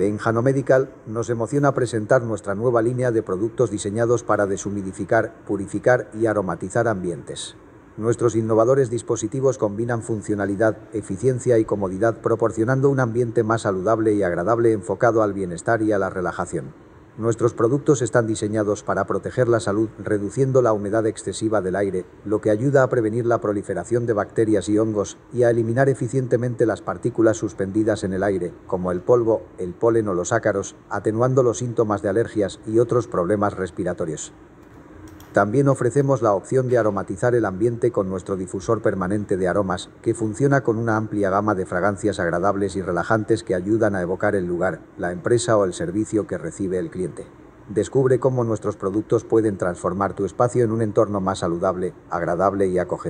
de Medical, nos emociona presentar nuestra nueva línea de productos diseñados para deshumidificar, purificar y aromatizar ambientes. Nuestros innovadores dispositivos combinan funcionalidad, eficiencia y comodidad proporcionando un ambiente más saludable y agradable enfocado al bienestar y a la relajación. Nuestros productos están diseñados para proteger la salud, reduciendo la humedad excesiva del aire, lo que ayuda a prevenir la proliferación de bacterias y hongos y a eliminar eficientemente las partículas suspendidas en el aire, como el polvo, el polen o los ácaros, atenuando los síntomas de alergias y otros problemas respiratorios. También ofrecemos la opción de aromatizar el ambiente con nuestro difusor permanente de aromas, que funciona con una amplia gama de fragancias agradables y relajantes que ayudan a evocar el lugar, la empresa o el servicio que recibe el cliente. Descubre cómo nuestros productos pueden transformar tu espacio en un entorno más saludable, agradable y acogedor.